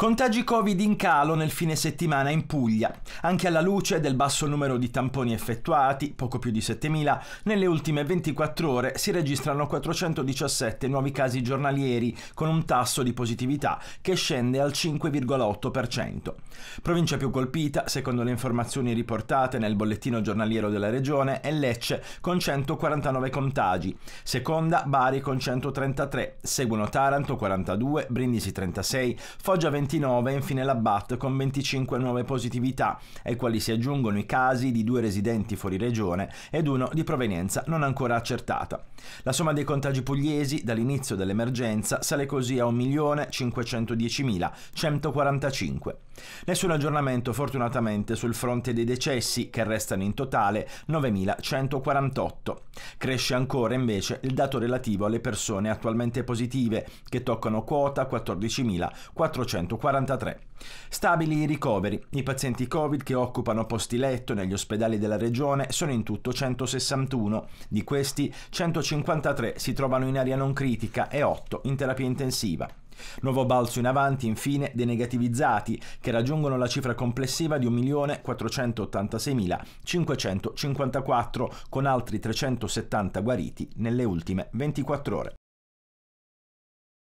Contagi Covid in calo nel fine settimana in Puglia, anche alla luce del basso numero di tamponi effettuati, poco più di 7.000, nelle ultime 24 ore si registrano 417 nuovi casi giornalieri, con un tasso di positività che scende al 5,8%. Provincia più colpita, secondo le informazioni riportate nel bollettino giornaliero della regione, è Lecce con 149 contagi, seconda Bari con 133, seguono Taranto 42, Brindisi 36, Foggia 23, 29 e infine l'Abbat con 25 nuove positività, ai quali si aggiungono i casi di due residenti fuori regione ed uno di provenienza non ancora accertata. La somma dei contagi pugliesi dall'inizio dell'emergenza sale così a 1.510.145. Nessun aggiornamento fortunatamente sul fronte dei decessi che restano in totale 9.148. Cresce ancora invece il dato relativo alle persone attualmente positive che toccano quota 14.443. Stabili i ricoveri. I pazienti Covid che occupano posti letto negli ospedali della regione sono in tutto 161. Di questi 153 si trovano in area non critica e 8 in terapia intensiva. Nuovo balzo in avanti, infine, dei negativizzati, che raggiungono la cifra complessiva di 1.486.554, con altri 370 guariti nelle ultime 24 ore.